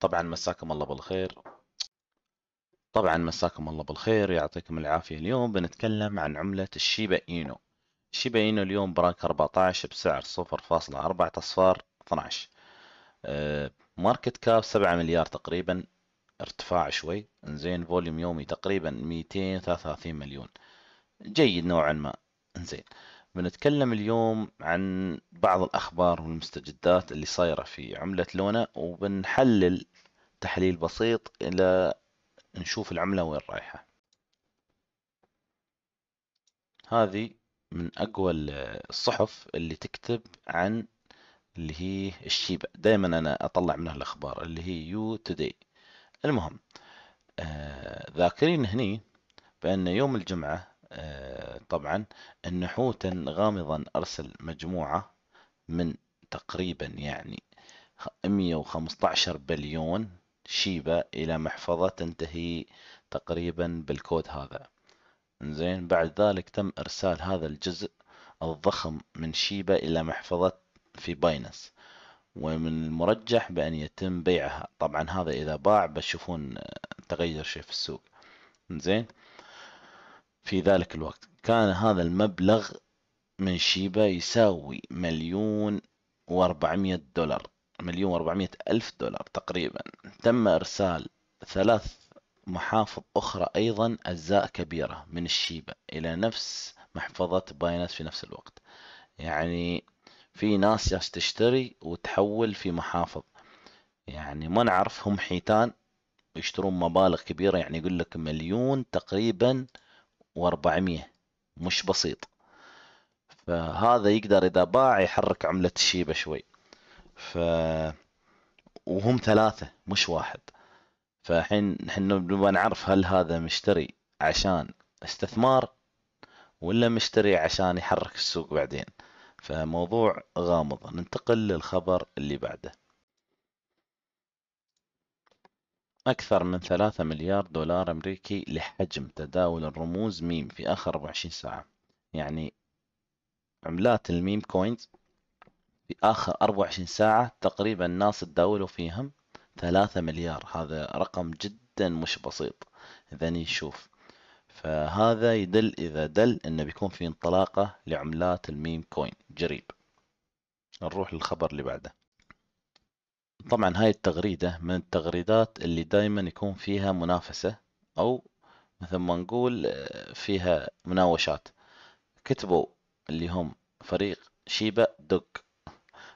طبعا مساكم الله بالخير طبعا مساكم الله بالخير يعطيكم العافية اليوم بنتكلم عن عملة الشيبا إينو الشيبا إينو اليوم براك 14 بسعر 0.4 أصفار 12 أه ماركت كاب 7 مليار تقريبا ارتفاع شوي انزين فوليوم يومي تقريبا 233 مليون جيد نوعا ما انزين بنتكلم اليوم عن بعض الأخبار والمستجدات اللي صايرة في عملة لونا وبنحلل تحليل بسيط إلى نشوف العملة وين رايحة هذه من أقوى الصحف اللي تكتب عن اللي هي الشيبة دائما أنا أطلع منها الأخبار اللي هي يو توداي المهم آه ذاكرين هني بأن يوم الجمعة آه، طبعا أن حوتا غامضا أرسل مجموعة من تقريبا يعني 115 بليون شيبة إلى محفظة تنتهي تقريبا بالكود هذا زين بعد ذلك تم إرسال هذا الجزء الضخم من شيبة إلى محفظة في باينس ومن المرجح بأن يتم بيعها طبعا هذا إذا باع بتشوفون تغير شيء في السوق زين في ذلك الوقت كان هذا المبلغ من شيبا يساوي مليون واربعمية دولار مليون واربعمية ألف دولار تقريبا تم إرسال ثلاث محافظ أخرى أيضا أجزاء كبيرة من الشيبة إلى نفس محفظة باينس في نفس الوقت يعني في ناس تشتري وتحول في محافظ يعني ما نعرف هم حيتان يشترون مبالغ كبيرة يعني يقول لك مليون تقريبا و400 مش بسيط فهذا يقدر إذا باع يحرك عملة الشيبة شوي ف وهم ثلاثة مش واحد فحين نحن نبغى نعرف هل هذا مشتري عشان استثمار ولا مشتري عشان يحرك السوق بعدين فموضوع غامض ننتقل للخبر اللي بعده أكثر من ثلاثة مليار دولار أمريكي لحجم تداول الرموز ميم في آخر 24 ساعة يعني عملات الميم كوينز في آخر 24 ساعة تقريبا الناس تداولوا فيهم ثلاثة مليار هذا رقم جدا مش بسيط إذا نشوف فهذا يدل إذا دل أنه بيكون في انطلاقة لعملات الميم كوين جريب نروح للخبر اللي بعده طبعا هاي التغريدة من التغريدات اللي دايما يكون فيها منافسة أو مثل ما نقول آه، فيها مناوشات كتبوا اللي هم فريق شيبا دوك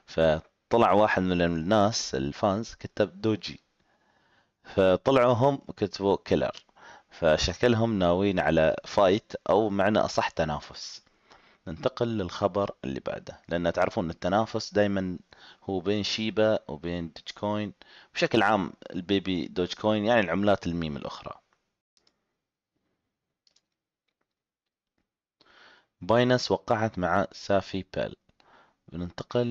فطلع واحد من الناس الفانز كتب دوجي فطلعوا هم كتبوا كيلر فشكلهم ناويين على فايت أو معنى أصح تنافس ننتقل للخبر اللي بعده لأن تعرفون التنافس دائما هو بين شيبا وبين دوج كوين بشكل عام البيبي دوج كوين يعني العملات الميم الأخرى باينس وقعت مع سافي بيل بننتقل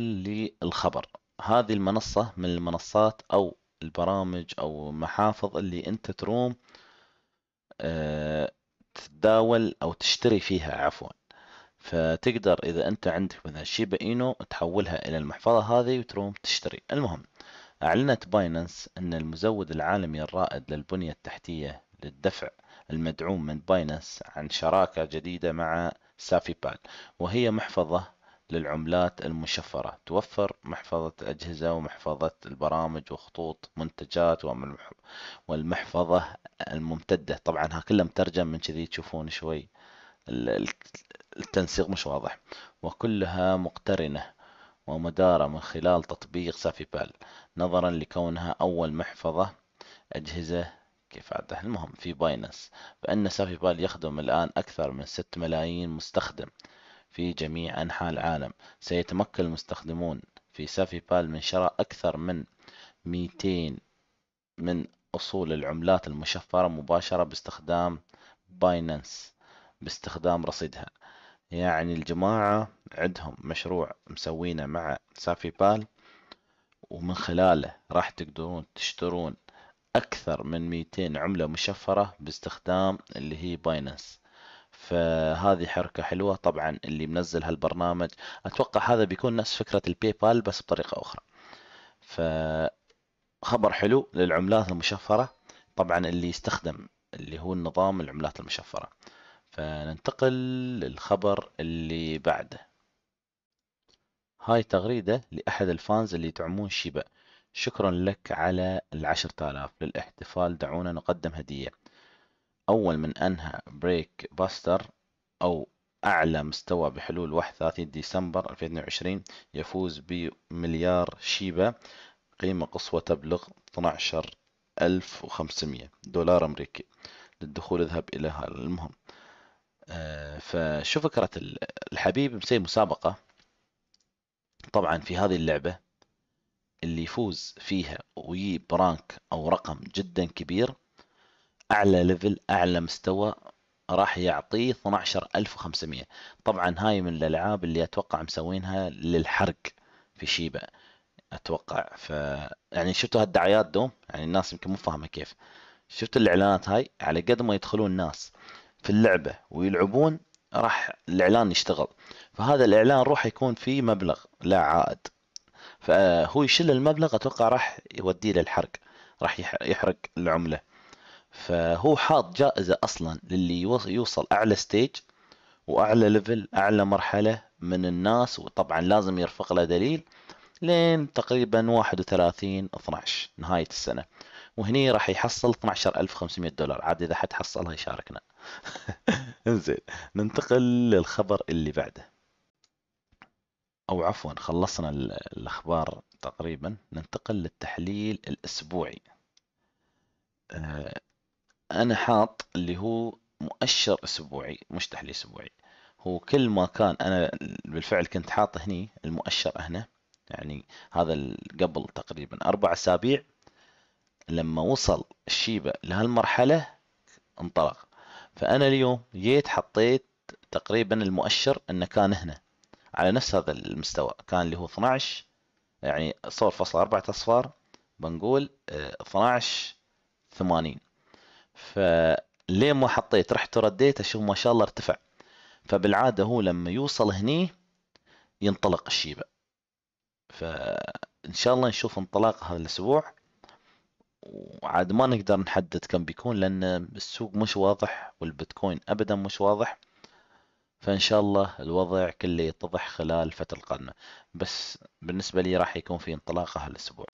للخبر هذه المنصة من المنصات أو البرامج أو محافظ اللي أنت تروم أه تتداول أو تشتري فيها عفوا فتقدر إذا أنت عندك مثلا شيبا إينو تحولها إلى المحفظة هذه وتروم تشتري المهم أعلنت باينانس أن المزود العالمي الرائد للبنية التحتية للدفع المدعوم من باينانس عن شراكة جديدة مع سافي بال وهي محفظة للعملات المشفرة توفر محفظة أجهزة ومحفظة البرامج وخطوط منتجات والمحفظة الممتدة طبعا ها كلها مترجم من كذي تشوفون شوي التنسيق مش واضح وكلها مقترنة ومدارة من خلال تطبيق سافي بال نظرا لكونها أول محفظة أجهزة كيف عدها المهم في بايننس فإن سافي بال يخدم الآن أكثر من 6 ملايين مستخدم في جميع أنحاء العالم سيتمكن المستخدمون في سافي بال من شراء أكثر من 200 من أصول العملات المشفرة مباشرة باستخدام بايننس باستخدام رصيدها يعني الجماعة عندهم مشروع مسوينه مع سافي بال ومن خلاله راح تقدرون تشترون أكثر من 200 عملة مشفرة باستخدام اللي هي باينانس فهذه حركة حلوة طبعا اللي منزل هالبرنامج أتوقع هذا بيكون نفس فكرة الباي بال بس بطريقة أخرى فخبر حلو للعملات المشفرة طبعا اللي يستخدم اللي هو النظام العملات المشفرة فننتقل للخبر اللي بعده هاي تغريدة لأحد الفانز اللي يدعمون شيبا شكرا لك على العشرة آلاف للاحتفال دعونا نقدم هدية أول من أنهى بريك باستر أو أعلى مستوى بحلول 31 ديسمبر 2022 يفوز بمليار شيبا قيمة قصوى تبلغ 12500 دولار أمريكي للدخول اذهب إلى المهم آه، فشو فكرة الحبيب مسوي مسابقة طبعا في هذه اللعبة اللي يفوز فيها ويجيب رانك أو رقم جدا كبير أعلى ليفل أعلى مستوى راح يعطيه 12500 طبعا هاي من الألعاب اللي أتوقع مسوينها للحرق في شيبة أتوقع ف يعني شفتوا هالدعايات دوم يعني الناس يمكن مو فاهمة كيف شفتوا الإعلانات هاي على قد ما يدخلون الناس في اللعبة ويلعبون راح الإعلان يشتغل فهذا الإعلان راح يكون فيه مبلغ لا عائد فهو يشيل المبلغ أتوقع راح يوديه للحرق راح يحرق العملة فهو حاط جائزة أصلا للي يوصل أعلى ستيج وأعلى ليفل أعلى مرحلة من الناس وطبعا لازم يرفق له دليل لين تقريبا 31 12 نهاية السنة وهني راح يحصل 12500 دولار عاد إذا حد حصلها يشاركنا انزين ننتقل للخبر اللي بعده او عفوا خلصنا الاخبار تقريبا ننتقل للتحليل الاسبوعي آه، انا حاط اللي هو مؤشر اسبوعي مش تحليل اسبوعي هو كل ما كان انا بالفعل كنت حاطه هني المؤشر هنا يعني هذا قبل تقريبا اربع اسابيع لما وصل الشيبه لهالمرحله انطلق فأنا اليوم جيت حطيت تقريبا المؤشر أنه كان هنا على نفس هذا المستوى كان اللي هو 12 يعني صفر فاصلة أربعة أصفار بنقول 12 آه، 80 فليه ما حطيت رحت ورديت أشوف ما شاء الله ارتفع فبالعادة هو لما يوصل هني ينطلق الشيبة فإن شاء الله نشوف انطلاق هذا الأسبوع وعاد ما نقدر نحدد كم بيكون لأن السوق مش واضح والبيتكوين أبدا مش واضح فإن شاء الله الوضع كله يتضح خلال الفترة القادمة بس بالنسبة لي راح يكون في انطلاقة هالأسبوع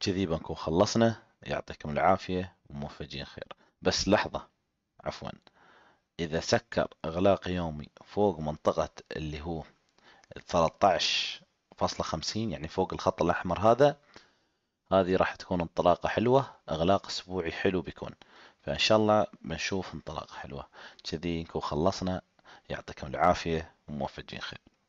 كذي بنكون خلصنا يعطيكم العافية وموفجين خير بس لحظة عفوا إذا سكر إغلاق يومي فوق منطقة اللي هو 13.50 يعني فوق الخط الأحمر هذا هذه راح تكون انطلاقة حلوة اغلاق اسبوعي حلو بيكون فان شاء الله بنشوف انطلاقة حلوة كذي نكون خلصنا يعطيكم العافية وموفقين خير